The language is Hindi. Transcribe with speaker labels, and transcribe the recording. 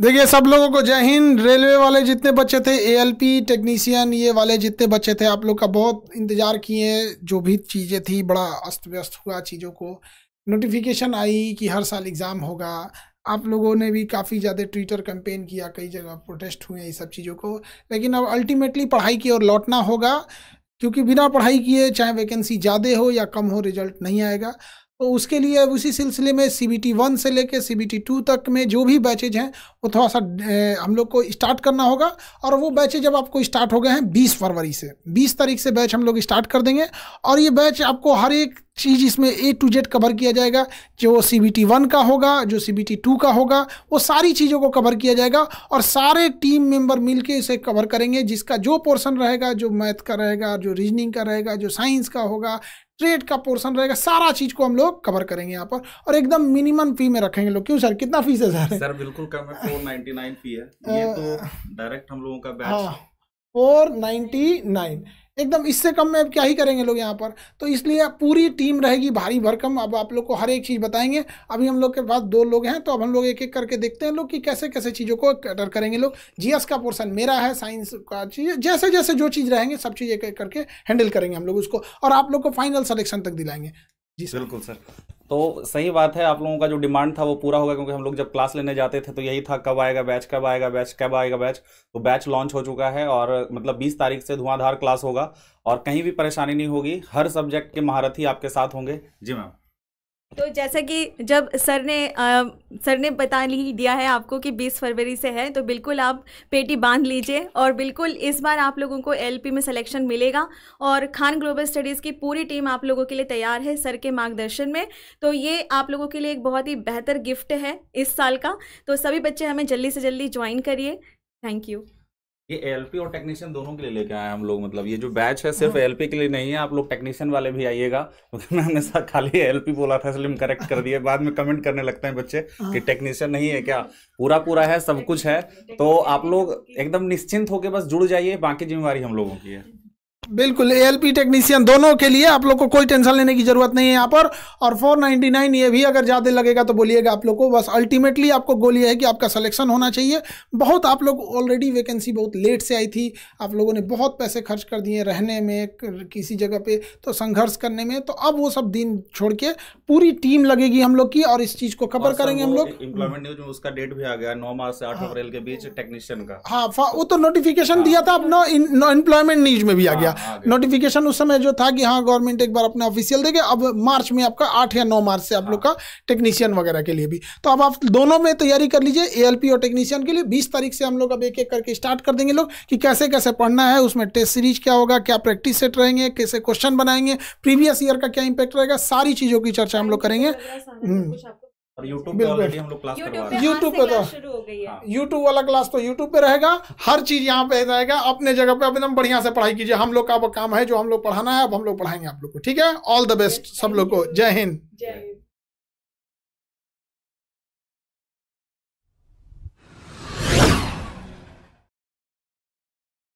Speaker 1: देखिए सब लोगों को जय हिंद रेलवे वाले जितने बच्चे थे एएलपी टेक्नीशियन ये वाले जितने बच्चे थे आप लोग का बहुत इंतज़ार किए जो भी चीज़ें थी बड़ा अस्त व्यस्त हुआ चीज़ों को नोटिफिकेशन आई कि हर साल एग्ज़ाम होगा आप लोगों ने भी काफ़ी ज़्यादा ट्विटर कैंपेन किया कई जगह प्रोटेस्ट हुए ये सब चीज़ों को लेकिन अब अल्टीमेटली पढ़ाई की ओर लौटना होगा क्योंकि बिना पढ़ाई किए चाहे वैकेंसी ज़्यादा हो या कम हो रिजल्ट नहीं आएगा तो उसके लिए अब उसी सिलसिले में सी बी टी वन से लेकर सी बी टी टू तक में जो भी बैचेज हैं वो थोड़ा सा हम लोग को स्टार्ट करना होगा और वो बैचेज अब आपको स्टार्ट हो गए हैं बीस फरवरी से बीस तारीख से बैच हम लोग स्टार्ट कर देंगे और ये बैच आपको हर एक चीज़ इसमें ए टू जेड कवर किया जाएगा जो सी बी टी वन का होगा जो सी बी टी टू का होगा वो सारी चीज़ों को कवर किया जाएगा और सारे टीम मेंबर मिलके इसे कवर करेंगे जिसका जो पोर्शन रहेगा जो मैथ का रहेगा जो रीजनिंग का रहेगा जो साइंस का होगा रेट का पोर्सन रहेगा सारा चीज को हम लोग कवर करेंगे यहाँ पर और एकदम मिनिमम फी में रखेंगे लोग क्यों सर कितना फीस है सर
Speaker 2: सर बिल्कुल कम है फोर नाइनटी नाइन फी है ये तो डायरेक्ट हम लोगों का बैच
Speaker 1: हाँ नाइन एकदम इससे कम में क्या ही करेंगे लोग यहाँ पर तो इसलिए पूरी टीम रहेगी भारी भरकम अब आप लोग को हर एक चीज़ बताएंगे अभी हम लोग के पास दो लोग हैं तो अब हम लोग एक एक करके देखते हैं लोग कि कैसे कैसे चीज़ों को कैटर करेंगे लोग जीएस का पोर्सन मेरा है साइंस का चीज़ जैसे जैसे जो चीज़ रहेंगे सब चीज़ एक एक करके हैंडल करेंगे हम लोग उसको और आप लोग को फाइनल सलेक्शन तक दिलाएंगे
Speaker 2: जी सर बिल्कुल सर तो सही बात है आप लोगों का जो डिमांड था वो पूरा होगा क्योंकि हम लोग जब क्लास लेने जाते थे तो यही था कब आएगा बैच कब आएगा बैच कब आएगा बैच तो बैच लॉन्च हो चुका है और मतलब 20 तारीख से धुआंधार क्लास होगा और कहीं भी परेशानी नहीं होगी हर सब्जेक्ट के महारथी आपके साथ होंगे जी मैम तो जैसा कि जब सर ने आ, सर ने बता ली दिया है आपको कि 20 फरवरी से है तो बिल्कुल आप पेटी बांध लीजिए और बिल्कुल इस बार आप लोगों को एलपी में सिलेक्शन मिलेगा और खान ग्लोबल स्टडीज़ की पूरी टीम आप लोगों के लिए तैयार है सर के मार्गदर्शन में तो ये आप लोगों के लिए एक बहुत ही बेहतर गिफ्ट है इस साल का तो सभी बच्चे हमें जल्दी से जल्दी ज्वाइन करिए थैंक यू ये एलपी और टेक्नीशियन दोनों के लिए लेके आए हम लोग मतलब ये जो बैच है सिर्फ एलपी के लिए नहीं है आप लोग टेक्नीशियन वाले भी आइएगा क्योंकि मतलब मैं हमेशा खाली एलपी बोला था इसलिए करेक्ट कर दिए बाद में कमेंट करने लगते हैं बच्चे हाँ। कि टेक्नीशियन नहीं है क्या पूरा पूरा है सब कुछ है तो आप लोग एकदम निश्चिंत होकर बस जुड़ जाइए बाकी जिम्मेवारी हम लोगों की
Speaker 1: है बिल्कुल ए टेक्नीशियन दोनों के लिए आप लोग को कोई टेंशन लेने की जरूरत नहीं है यहाँ पर और 499 ये भी अगर ज़्यादा लगेगा तो बोलिएगा आप लोग को बस अल्टीमेटली आपको गोल ये है कि आपका सिलेक्शन होना चाहिए बहुत आप लोग ऑलरेडी वैकेंसी बहुत लेट से आई थी आप लोगों ने बहुत पैसे खर्च कर दिए रहने में किसी जगह पर तो संघर्ष करने में तो अब वो सब दिन छोड़ के पूरी टीम लगेगी हम लोग की और इस चीज़ को कवर करेंगे हम लोग
Speaker 2: इम्प्लॉयमेंट न्यूज में उसका डेट भी आ गया नौ मार्च से आठ हाँ। अप्रैल के बीच टेक्नीशियन का
Speaker 1: हाँ वो तो नोटिफिकेशन हाँ। दिया था अब नो एम्प्लॉयमेंट न्यूज में भी आ गया नोटिफिकेशन उस समय जो था कि हाँ गवर्नमेंट एक बार अपने ऑफिशियल देगा अब मार्च में आपका आठ या नौ मार्च से आप लोग का टेक्नीशियन हाँ। वगैरह के लिए भी तो अब आप दोनों में तैयारी कर लीजिए ए और टेक्नीशियन के लिए बीस तारीख से हम लोग अब एक एक करके स्टार्ट कर देंगे लोग कि कैसे कैसे पढ़ना है उसमें टेस्ट सीरीज क्या होगा क्या प्रैक्टिस सेट रहेंगे कैसे क्वेश्चन बनाएंगे प्रीवियस ईयर का क्या इंपैक्ट रहेगा सारी चीज़ों की चर्चा हम लोग करेंगे
Speaker 2: YouTube यूट्यूब पे यूट्यूब पे तो
Speaker 1: यूट्यूब वाला क्लास तो यूट्यूब पे रहेगा हर चीज यहाँ पे रहेगा अपने जगह पे एकदम तो बढ़िया से पढ़ाई कीजिए हम लोग का काम है जो हम लोग पढ़ाना है अब हम लोग पढ़ाएंगे आप लोग को ठीक है ऑल द बेस्ट सब लोग को जय हिंद जय हिंद